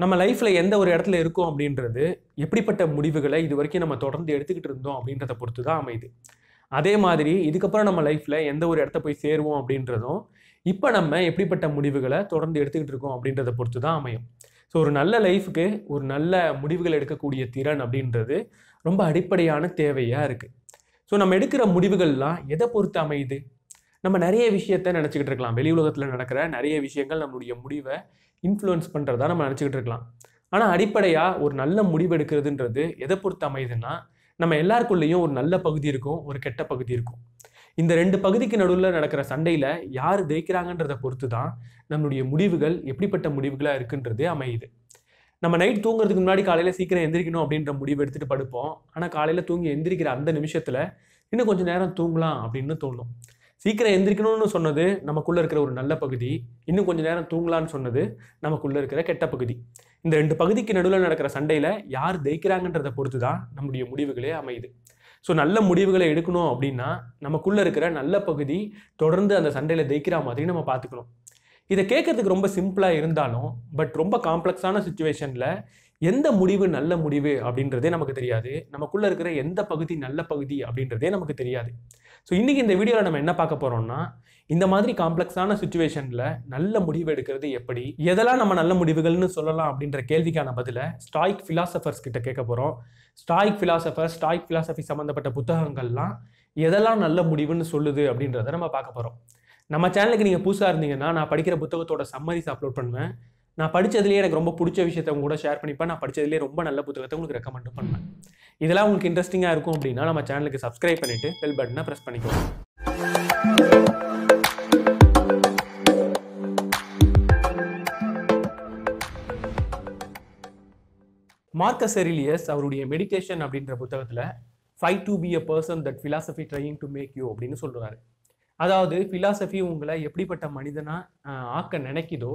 நம்ம லைஃப்பில் எந்த ஒரு இடத்துல இருக்கோம் அப்படின்றது எப்படிப்பட்ட முடிவுகளை இது வரைக்கும் நம்ம தொடர்ந்து எடுத்துக்கிட்டு இருந்தோம் அப்படின்றத பொறுத்து தான் அமையுது அதே மாதிரி இதுக்கப்புறம் நம்ம லைஃப்பில் எந்த ஒரு இடத்த போய் சேருவோம் அப்படின்றதும் இப்போ நம்ம எப்படிப்பட்ட முடிவுகளை தொடர்ந்து எடுத்துக்கிட்டு இருக்கோம் அப்படின்றத பொறுத்து தான் அமையும் ஸோ ஒரு நல்ல லைஃபுக்கு ஒரு நல்ல முடிவுகள் எடுக்கக்கூடிய திறன் அப்படின்றது ரொம்ப அடிப்படையான தேவையாக இருக்குது ஸோ நம்ம எடுக்கிற முடிவுகள்லாம் எதை பொறுத்து அமையுது நம்ம நிறைய விஷயத்த நினச்சிக்கிட்டு இருக்கலாம் வெளி உலகத்தில் நடக்கிற நிறைய விஷயங்கள் நம்மளுடைய முடிவை இன்ஃப்ளூயன்ஸ் பண்ணுறதா நம்ம நினச்சிக்கிட்டு இருக்கலாம் ஆனால் அடிப்படையாக ஒரு நல்ல முடிவெடுக்கிறதுன்றது எதை பொறுத்து அமையுதுன்னா நம்ம எல்லாருக்குள்ளேயும் ஒரு நல்ல பகுதி இருக்கும் ஒரு கெட்ட பகுதி இருக்கும் இந்த ரெண்டு பகுதிக்கு நடுவில் நடக்கிற சண்டையில் யார் ஜெயிக்கிறாங்கன்றதை பொறுத்து தான் நம்மளுடைய முடிவுகள் எப்படிப்பட்ட முடிவுகளாக இருக்குன்றது அமையுது நம்ம நைட் தூங்குறதுக்கு முன்னாடி காலையில் சீக்கிரம் எந்திரிக்கணும் அப்படின்ற முடிவு எடுத்துகிட்டு படுப்போம் ஆனால் காலையில் தூங்கி எந்திரிக்கிற அந்த நிமிஷத்தில் இன்னும் கொஞ்சம் நேரம் தூங்கலாம் அப்படின்னு தோணும் சீக்கிரம் எந்திரிக்கணும்னு சொன்னது நமக்குள்ளே இருக்கிற ஒரு நல்ல பகுதி இன்னும் கொஞ்சம் நேரம் தூங்கலான்னு சொன்னது நமக்குள்ளே இருக்கிற கெட்ட பகுதி இந்த ரெண்டு பகுதிக்கு நடுவில் நடக்கிற சண்டையில் யார் ஜெயிக்கிறாங்கன்றதை பொறுத்து தான் நம்முடைய முடிவுகளே அமையுது ஸோ நல்ல முடிவுகளை எடுக்கணும் அப்படின்னா நமக்குள்ளே இருக்கிற நல்ல பகுதி தொடர்ந்து அந்த சண்டையில் ஜெயிக்கிற மாதிரி நம்ம பார்த்துக்கணும் இதை கேட்கறதுக்கு ரொம்ப சிம்பிளாக இருந்தாலும் பட் ரொம்ப காம்ப்ளெக்ஸான சுச்சுவேஷனில் எந்த முடிவு நல்ல முடிவு அப்படின்றதே நமக்கு தெரியாது நமக்குள்ளே இருக்கிற எந்த பகுதி நல்ல பகுதி அப்படின்றதே நமக்கு தெரியாது ஸோ இன்றைக்கி இந்த வீடியோவில் நம்ம என்ன பார்க்க போகிறோம்னா இந்த மாதிரி காம்ப்ளெக்ஸான சுச்சுவேஷனில் நல்ல முடிவு எடுக்கிறது எப்படி எதெல்லாம் நம்ம நல்ல முடிவுகள்னு சொல்லலாம் அப்படின்ற கேள்விக்கான பதிலை ஸ்டாய்க் ஃபிலாசபர்ஸ் கிட்ட கேட்க போகிறோம் ஸ்டாய்க் ஃபிலாசபர்ஸ் ஸ்டாய்க் ஃபிலாசபி சம்மந்தப்பட்ட புத்தகங்கள்லாம் எதெல்லாம் நல்ல முடிவுன்னு சொல்லுது அப்படின்றத நம்ம பார்க்க போகிறோம் நம்ம சேனலுக்கு நீங்கள் புதுசாக இருந்தீங்கன்னா நான் படிக்கிற புத்தகத்தோட சம்மரிஸ் அப்லோட் பண்ணுவேன் நான் படித்ததுலேயே எனக்கு ரொம்ப பிடிச்ச விஷயத்த அவங்க கூட ஷேர் பண்ணிப்பேன் நான் படித்ததுலேயே ரொம்ப நல்ல புத்தகத்தை உங்களுக்கு ரெக்கமெண்ட் பண்ணுவேன் இதெல்லாம் உங்களுக்கு இன்ட்ரெஸ்டிங்காக இருக்கும் அப்படின்னா நம்ம சேனலுக்கு சப்ஸ்கிரைப் பண்ணிவிட்டு பெல் பட்டனை ப்ரெஸ் பண்ணிக்கோங்க மார்க்கஸ் எரிலியஸ் அவருடைய மெடிடேஷன் அப்படின்ற புத்தகத்தில் five to be a person that philosophy trying to make you அப்படின்னு சொல்கிறாரு அதாவது ஃபிலாசபி உங்களை எப்படிப்பட்ட மனிதனாக ஆக்க நினைக்குதோ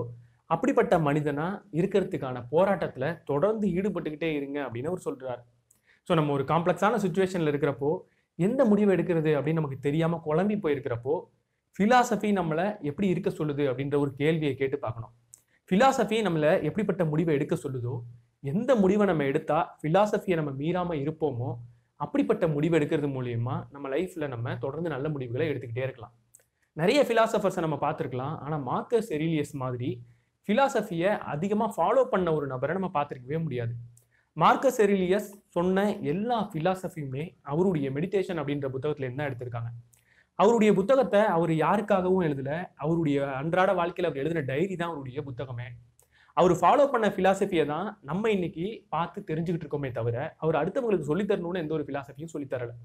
அப்படிப்பட்ட மனிதனா இருக்கிறதுக்கான போராட்டத்தில் தொடர்ந்து ஈடுபட்டுக்கிட்டே இருங்க அப்படின்னு அவர் சொல்கிறார் ஸோ நம்ம ஒரு காம்ப்ளெக்ஸான சுச்சுவேஷனில் இருக்கிறப்போ எந்த முடிவு எடுக்கிறது அப்படின்னு நமக்கு தெரியாமல் குழம்பி போயிருக்கிறப்போ ஃபிலாசபி நம்மளை எப்படி இருக்க சொல்லுது அப்படின்ற ஒரு கேள்வியை கேட்டு பார்க்கணும் ஃபிலாசபி நம்மளை எப்படிப்பட்ட முடிவை எடுக்க சொல்லுதோ எந்த முடிவை நம்ம எடுத்தால் ஃபிலாசபியை நம்ம மீறாமல் இருப்போமோ அப்படிப்பட்ட முடிவு எடுக்கிறது மூலியமாக நம்ம லைஃப்பில் நம்ம தொடர்ந்து நல்ல முடிவுகளை எடுத்துக்கிட்டே இருக்கலாம் நிறைய ஃபிலாசபர்ஸை நம்ம பார்த்துருக்கலாம் ஆனால் மார்க்கஸ் எரிலியஸ் மாதிரி ஃபிலாசபியை அதிகமாக ஃபாலோ பண்ண ஒரு நபரை நம்ம பார்த்துருக்கவே முடியாது மார்க்கஸ் எரிலியஸ் சொன்ன எல்லா ஃபிலாசபியுமே அவருடைய மெடிடேஷன் அப்படின்ற புத்தகத்தில் என்ன எடுத்திருக்காங்க அவருடைய புத்தகத்தை அவர் யாருக்காகவும் எழுதலை அவருடைய அன்றாட வாழ்க்கையில் அவர் எழுதின டைரி தான் அவருடைய புத்தகமே அவர் ஃபாலோ பண்ண ஃபிலாசபியை தான் நம்ம இன்னைக்கு பார்த்து தெரிஞ்சுக்கிட்டு இருக்கோமே தவிர அவர் அடுத்தவங்களுக்கு சொல்லித்தரணும்னு எந்த ஒரு ஃபிலாசபியும் சொல்லித்தரலை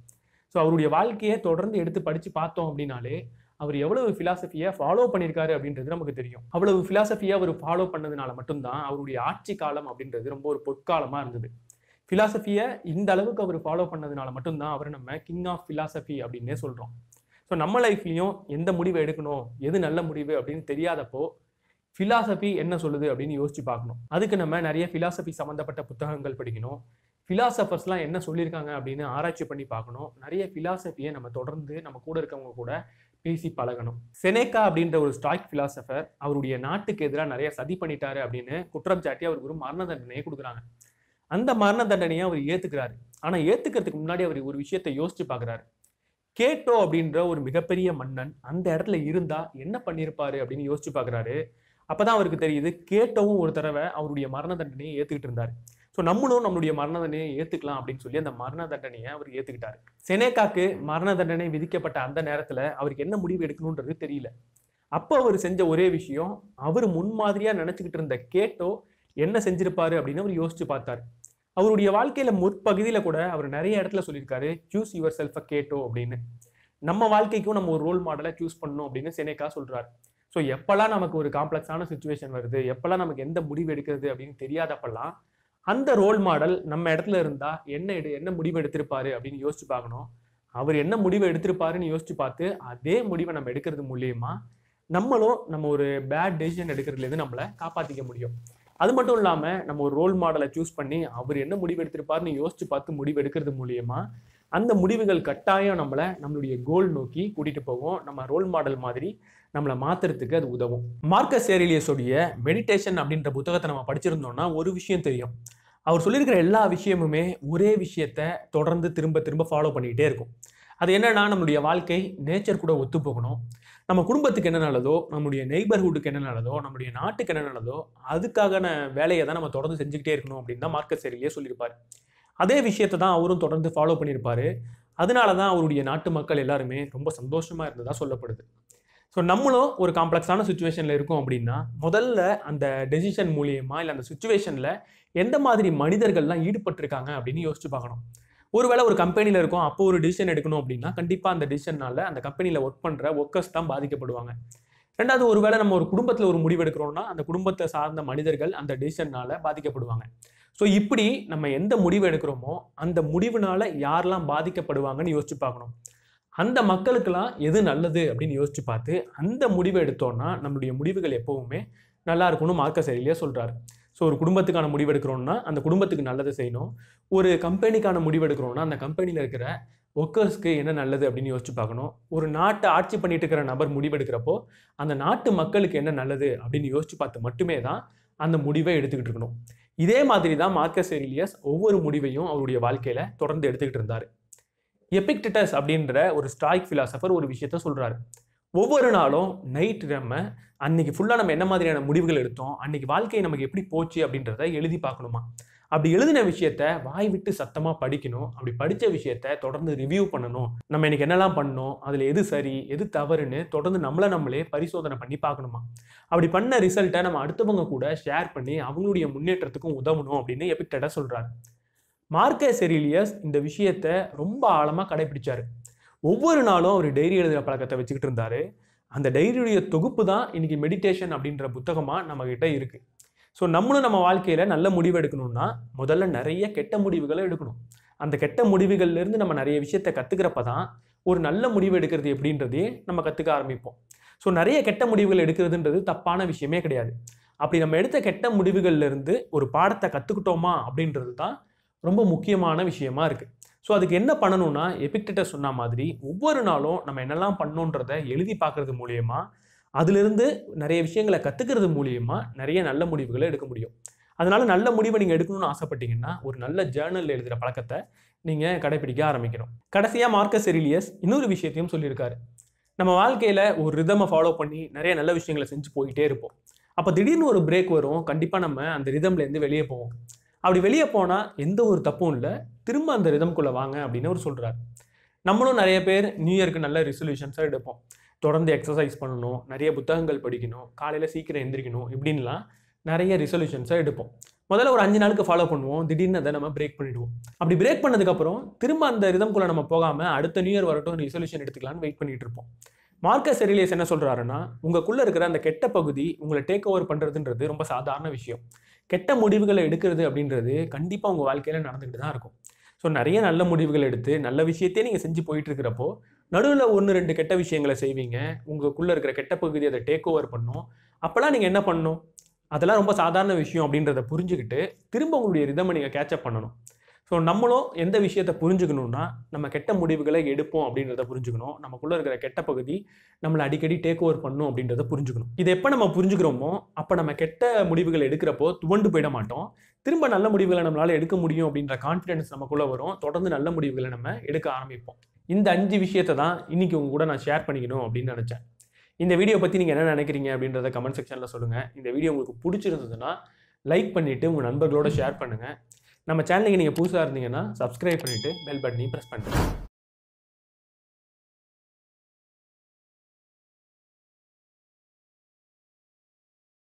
ஸோ அவருடைய வாழ்க்கையை தொடர்ந்து எடுத்து படித்து பார்த்தோம் அப்படின்னாலே அவர் எவ்வளவு ஃபிலாசபியை ஃபாலோ பண்ணியிருக்காரு அப்படின்றது நமக்கு தெரியும் அவ்வளவு ஃபிலாசபியை அவர் ஃபாலோ பண்ணதுனால மட்டும்தான் அவருடைய ஆட்சி காலம் அப்படின்றது ரொம்ப ஒரு பொற்காலமாக இருந்தது ஃபிலாசபியை இந்த அளவுக்கு அவர் ஃபாலோ பண்ணதுனால மட்டும்தான் அவர் நம்ம கிங் ஆஃப் ஃபிலாசபி அப்படின்னே சொல்கிறோம் ஸோ நம்ம லைஃப்லையும் எந்த முடிவை எடுக்கணும் எது நல்ல முடிவு அப்படின்னு தெரியாதப்போ ஃபிலாசபி என்ன சொல்லுது அப்படின்னு யோசிச்சு பார்க்கணும் அதுக்கு நம்ம நிறைய ஃபிலாசபி சம்மந்தப்பட்ட புத்தகங்கள் படிக்கணும் ஃபிலாசபர்ஸ்லாம் என்ன சொல்லியிருக்காங்க அப்படின்னு ஆராய்ச்சி பண்ணி பார்க்கணும் நிறைய ஃபிலாசபியை நம்ம தொடர்ந்து நம்ம கூட இருக்கவங்க கூட பேசி பழகணும் செனேக்கா அப்படின்ற ஒரு ஸ்டாய்க் பிலாசபர் அவருடைய நாட்டுக்கு எதிராக நிறைய சதி பண்ணிட்டாரு அப்படின்னு குற்றம் சாட்டி அவருக்கு ஒரு மரண தண்டனையை கொடுக்குறாங்க அந்த மரண தண்டனையை அவர் ஏத்துக்கிறாரு ஆனா ஏத்துக்கிறதுக்கு முன்னாடி அவர் ஒரு விஷயத்தை யோசிச்சு பாக்குறாரு கேட்டோ அப்படின்ற ஒரு மிகப்பெரிய மன்னன் அந்த இடத்துல இருந்தா என்ன பண்ணியிருப்பாரு அப்படின்னு யோசிச்சு பாக்குறாரு அப்பதான் அவருக்கு தெரியுது கேட்டோவும் ஒரு தடவை அவருடைய மரண தண்டனையை ஏத்துக்கிட்டு இருந்தாரு ஸோ நம்மளும் நம்மளுடைய மரண தண்டனையை ஏற்றுக்கலாம் அப்படின்னு சொல்லி அந்த மரண தண்டனையை அவர் ஏற்றுக்கிட்டார் செனேகாக்கு மரண தண்டனை விதிக்கப்பட்ட அந்த நேரத்தில் அவருக்கு என்ன முடிவு எடுக்கணுன்றது தெரியல அப்போ அவர் செஞ்ச ஒரே விஷயம் அவர் முன்மாதிரியாக நினச்சிக்கிட்டு இருந்த கேட்டோ என்ன செஞ்சிருப்பாரு அப்படின்னு அவர் யோசிச்சு பார்த்தார் அவருடைய வாழ்க்கையில் முற்பகுதியில் கூட அவர் நிறைய இடத்துல சொல்லியிருக்காரு சூஸ் யுவர் செல்ஃபை கேட்டோ அப்படின்னு நம்ம வாழ்க்கைக்கும் நம்ம ஒரு ரோல் மாடலை சூஸ் பண்ணணும் அப்படின்னு செனேக்கா சொல்றாரு ஸோ எப்போல்லாம் நமக்கு ஒரு காம்ப்ளெக்ஸான சுச்சுவேஷன் வருது எப்போல்லாம் நமக்கு எந்த முடிவு எடுக்கிறது அப்படின்னு தெரியாதப்பெல்லாம் அந்த ரோல் மாடல் நம்ம இடத்துல இருந்தா என்ன எடு என்ன முடிவு எடுத்திருப்பாரு அப்படின்னு யோசிச்சு பார்க்கணும் அவர் என்ன முடிவு எடுத்திருப்பாருன்னு யோசிச்சு பார்த்து அதே முடிவை நம்ம எடுக்கிறது மூலியமா நம்மளும் நம்ம ஒரு பேட் டெசிஷன் எடுக்கிறதுலேருந்து நம்மளை காப்பாற்றிக்க முடியும் அது மட்டும் இல்லாமல் நம்ம ஒரு ரோல் மாடலை சூஸ் பண்ணி அவர் என்ன முடிவு எடுத்திருப்பாருன்னு யோசிச்சு பார்த்து முடிவு எடுக்கிறது மூலியமா அந்த முடிவுகள் கட்டாயம் நம்மளை நம்மளுடைய கோல் நோக்கி கூட்டிகிட்டு போவோம் நம்ம ரோல் மாடல் மாதிரி நம்மளை மாற்றுறதுக்கு அது உதவும் மார்க்கஸ் ஏரியலியஸோடைய மெடிடேஷன் அப்படின்ற புத்தகத்தை நம்ம படிச்சிருந்தோம்னா ஒரு விஷயம் தெரியும் அவர் சொல்லியிருக்கிற எல்லா விஷயமுமே ஒரே விஷயத்த தொடர்ந்து திரும்ப திரும்ப ஃபாலோ பண்ணிக்கிட்டே இருக்கும் அது என்னன்னா நம்மளுடைய வாழ்க்கை நேச்சர் கூட ஒத்து போகணும் நம்ம குடும்பத்துக்கு என்ன நல்லதோ நம்மளுடைய நெய்பர்ஹுட்டுக்கு என்ன நல்லதோ நம்மளுடைய நாட்டுக்கு என்ன நல்லதோ அதுக்கான வேலையை தான் நம்ம தொடர்ந்து செஞ்சுக்கிட்டே இருக்கணும் அப்படின்னு தான் மார்க்கஸ் ஏரியலியே சொல்லியிருப்பார் அதே விஷயத்தை தான் அவரும் தொடர்ந்து ஃபாலோ பண்ணியிருப்பார் அதனால தான் அவருடைய நாட்டு மக்கள் எல்லாருமே ரொம்ப சந்தோஷமாக இருந்ததாக சொல்லப்படுது ஸோ நம்மளும் ஒரு காம்ப்ளெக்ஸான சுச்சுவேஷனில் இருக்கோம் அப்படின்னா முதல்ல அந்த டெசிஷன் மூலியமாக இல்லை அந்த சுச்சுவேஷனில் எந்த மாதிரி மனிதர்கள்லாம் ஈடுபட்டிருக்காங்க அப்படின்னு யோசிச்சு பார்க்கணும் ஒருவேளை ஒரு கம்பெனியில் இருக்கோம் அப்போ ஒரு டிசிஷன் எடுக்கணும் அப்படின்னா கண்டிப்பாக அந்த டிசிஷனால் அந்த கம்பெனியில் ஒர்க் பண்ணுற ஒர்க்கர்ஸ் தான் பாதிக்கப்படுவாங்க ரெண்டாவது ஒருவேளை நம்ம ஒரு குடும்பத்தில் ஒரு முடிவு எடுக்கிறோம்னா அந்த குடும்பத்தை சார்ந்த மனிதர்கள் அந்த டிசிஷனால் பாதிக்கப்படுவாங்க ஸோ இப்படி நம்ம எந்த முடிவு எடுக்கிறோமோ அந்த முடிவுனால யாரெல்லாம் பாதிக்கப்படுவாங்கன்னு யோசிச்சு பார்க்கணும் அந்த மக்களுக்கெல்லாம் எது நல்லது அப்படின்னு யோசிச்சு பார்த்து அந்த முடிவை எடுத்தோம்னா நம்மளுடைய முடிவுகள் எப்போவுமே நல்லா இருக்கும்னு மார்க்க சரியிலேயே சொல்கிறார் ஸோ ஒரு குடும்பத்துக்கான முடிவு எடுக்கிறோன்னா அந்த குடும்பத்துக்கு நல்லது செய்யணும் ஒரு கம்பெனிக்கான முடிவு எடுக்கிறோம்னா அந்த கம்பெனியில் இருக்கிற ஒர்க்கர்ஸ்க்கு என்ன நல்லது அப்படின்னு யோசிச்சு பார்க்கணும் ஒரு நாட்டை ஆட்சி பண்ணிட்டு இருக்கிற நபர் முடிவெடுக்கிறப்போ அந்த நாட்டு மக்களுக்கு என்ன நல்லது அப்படின்னு யோசிச்சு பார்த்து மட்டுமே தான் அந்த முடிவை எடுத்துக்கிட்டு இருக்கணும் இதே மாதிரி தான் மார்க்கஸ் எரிலியஸ் ஒவ்வொரு முடிவையும் அவருடைய வாழ்க்கையில் தொடர்ந்து எடுத்துக்கிட்டு இருந்தார் எபிக்டிட்டஸ் அப்படின்ற ஒரு ஸ்டாய்க் ஃபிலாசபர் ஒரு விஷயத்த சொல்கிறாரு ஒவ்வொரு நாளும் நைட் நம்ம அன்னைக்கு ஃபுல்லாக நம்ம என்ன மாதிரியான முடிவுகள் எடுத்தோம் அன்னைக்கு வாழ்க்கை நமக்கு எப்படி போச்சு அப்படின்றத எழுதி பார்க்கணுமா அப்படி எழுதின விஷயத்த வாய் விட்டு சத்தமாக படிக்கணும் அப்படி படித்த விஷயத்த தொடர்ந்து ரிவ்யூ பண்ணணும் நம்ம இன்னைக்கு என்னெல்லாம் பண்ணோம் அதில் எது சரி எது தவறுன்னு தொடர்ந்து நம்மளை நம்மளே பரிசோதனை பண்ணி பார்க்கணுமா அப்படி பண்ண ரிசல்ட்டை நம்ம அடுத்தவங்க கூட ஷேர் பண்ணி அவங்களுடைய முன்னேற்றத்துக்கும் உதவணும் அப்படின்னு எபிக்டடா சொல்கிறார் மார்க்க செரிலியஸ் இந்த விஷயத்த ரொம்ப ஆழமாக கடைபிடிச்சார் ஒவ்வொரு நாளும் அவர் டைரி எழுதுகிற பழக்கத்தை வச்சுக்கிட்டு இருந்தார் அந்த டைரியுடைய தொகுப்பு தான் இன்னைக்கு மெடிடேஷன் அப்படின்ற புத்தகமாக நம்மக்கிட்ட இருக்குது ஸோ நம்மளும் நம்ம வாழ்க்கையில் நல்ல முடிவு எடுக்கணும்னா முதல்ல நிறைய கெட்ட முடிவுகளை எடுக்கணும் அந்த கெட்ட முடிவுகள்லேருந்து நம்ம நிறைய விஷயத்த கற்றுக்கிறப்ப தான் ஒரு நல்ல முடிவு எடுக்கிறது எப்படின்றதே நம்ம கற்றுக்க ஆரம்பிப்போம் ஸோ நிறைய கெட்ட முடிவுகள் எடுக்கிறதுன்றது தப்பான விஷயமே கிடையாது அப்படி நம்ம எடுத்த கெட்ட முடிவுகள்லேருந்து ஒரு பாடத்தை கற்றுக்கிட்டோமா அப்படின்றது தான் ரொம்ப முக்கியமான விஷயமா இருக்குது ஸோ அதுக்கு என்ன பண்ணணும்னா எபிக்டேட்டர் சொன்ன மாதிரி ஒவ்வொரு நாளும் நம்ம என்னெல்லாம் பண்ணோன்றதை எழுதி பார்க்குறது மூலயமா அதிலிருந்து நிறைய விஷயங்களை கற்றுக்கிறது மூலியமாக நிறைய நல்ல முடிவுகளை எடுக்க முடியும் அதனால் நல்ல முடிவை நீங்கள் எடுக்கணும்னு ஆசைப்பட்டீங்கன்னா ஒரு நல்ல ஜேர்னலில் எழுதுகிற பழக்கத்தை நீங்கள் கடைப்பிடிக்க ஆரம்பிக்கணும் கடைசியாக மார்க்கஸ் செரிலியஸ் இன்னொரு விஷயத்தையும் சொல்லியிருக்காரு நம்ம வாழ்க்கையில் ஒரு ரிதமை ஃபாலோ பண்ணி நிறைய நல்ல விஷயங்களை செஞ்சு போயிட்டே இருப்போம் அப்போ திடீர்னு ஒரு பிரேக் வரும் கண்டிப்பாக நம்ம அந்த ரிதம்லேருந்து வெளியே போவோம் அப்படி வெளியே போனால் எந்த ஒரு தப்பும் இல்லை திரும்ப அந்த ரிதம்குள்ளே வாங்க அப்படின்னு அவர் சொல்கிறார் நம்மளும் நிறைய பேர் நியூ இயருக்கு நல்ல ரெசல்யூஷன்ஸாக எடுப்போம் தொடர்ந்து எக்ஸசைஸ் பண்ணணும் நிறைய புத்தகங்கள் படிக்கணும் காலையில் சீக்கிரம் எந்திரிக்கணும் இப்படின்லாம் நிறைய ரிசல்யூஷன்ஸை எடுப்போம் முதல்ல ஒரு அஞ்சு நாளுக்கு ஃபாலோ பண்ணுவோம் திடீர்னு அதை நம்ம பிரேக் பண்ணிடுவோம் அப்படி பிரேக் பண்ணதுக்கப்புறம் திரும்ப அந்த ரிதம்குள்ளே நம்ம போகாமல் அடுத்த நியூ இயர் வரட்டும் ரிசல்யூஷன் எடுத்துக்கலான்னு வெயிட் பண்ணிகிட்டு இருப்போம் மார்க்கஸ் எரிலியஸ் என்ன சொல்கிறாருன்னா உங்களுக்குள்ளே இருக்கிற அந்த கெட்ட பகுதி உங்களை டேக் ஓவர் பண்ணுறதுன்றது ரொம்ப சாதாரண விஷயம் கெட்ட முடிவுகளை எடுக்கிறது அப்படின்றது கண்டிப்பாக உங்கள் வாழ்க்கையில் நடந்துக்கிட்டு தான் இருக்கும் ஸோ நிறைய நல்ல முடிவுகள் எடுத்து நல்ல விஷயத்தையே நீங்கள் செஞ்சு இருக்கிறப்போ நடுவில் ஒன்று ரெண்டு கெட்ட விஷயங்களை செய்வீங்க உங்களுக்குள்ளே இருக்கிற கெட்ட பகுதி அதை டேக் ஓவர் பண்ணும் அப்போல்லாம் நீங்கள் என்ன பண்ணணும் அதெல்லாம் ரொம்ப சாதாரண விஷயம் அப்படின்றத புரிஞ்சுக்கிட்டு திரும்ப உங்களுடைய ரிதமை நீங்கள் கேட்சப் பண்ணணும் ஸோ நம்மளும் எந்த விஷயத்தை புரிஞ்சுக்கணும்னா நம்ம கெட்ட முடிவுகளை எடுப்போம் அப்படின்றத புரிஞ்சுக்கணும் நமக்குள்ளே இருக்கிற கெட்ட பகுதி நம்மளை அடிக்கடி டேக் ஓவர் பண்ணும் அப்படின்றத புரிஞ்சுக்கணும் இது எப்போ நம்ம புரிஞ்சுக்கிறோமோ அப்போ நம்ம கெட்ட முடிவுகள் எடுக்கிறப்போ துவண்டு போயிட மாட்டோம் திரும்ப நல்ல முடிவுகளை நம்மளால் எடுக்க முடியும் அப்படின்ற கான்ஃபிடென்ஸ் நமக்குள்ளே வரும் தொடர்ந்து நல்ல முடிவுகளை நம்ம எடுக்க ஆரம்பிப்போம் இந்த அஞ்சு விஷயத்தை தான் இன்னைக்கு உங்க கூட நான் ஷேர் பண்ணிக்கணும் அப்படின்னு நினச்சேன் இந்த வீடியோ பற்றி நீங்கள் என்ன நினைக்கிறீங்க அப்படின்றத கமெண்ட் செக்ஷனில் சொல்லுங்கள் இந்த வீடியோ உங்களுக்கு பிடிச்சிருந்ததுன்னா லைக் பண்ணிவிட்டு உங்கள் நண்பர்களோட ஷேர் பண்ணுங்கள் நம்ம சேனலுக்கு நீங்கள் புதுசாக இருந்தீங்கன்னா சப்ஸ்கிரைப் பண்ணிவிட்டு பெல் பட்டனையும் ப்ரெஸ் பண்ணுங்கள்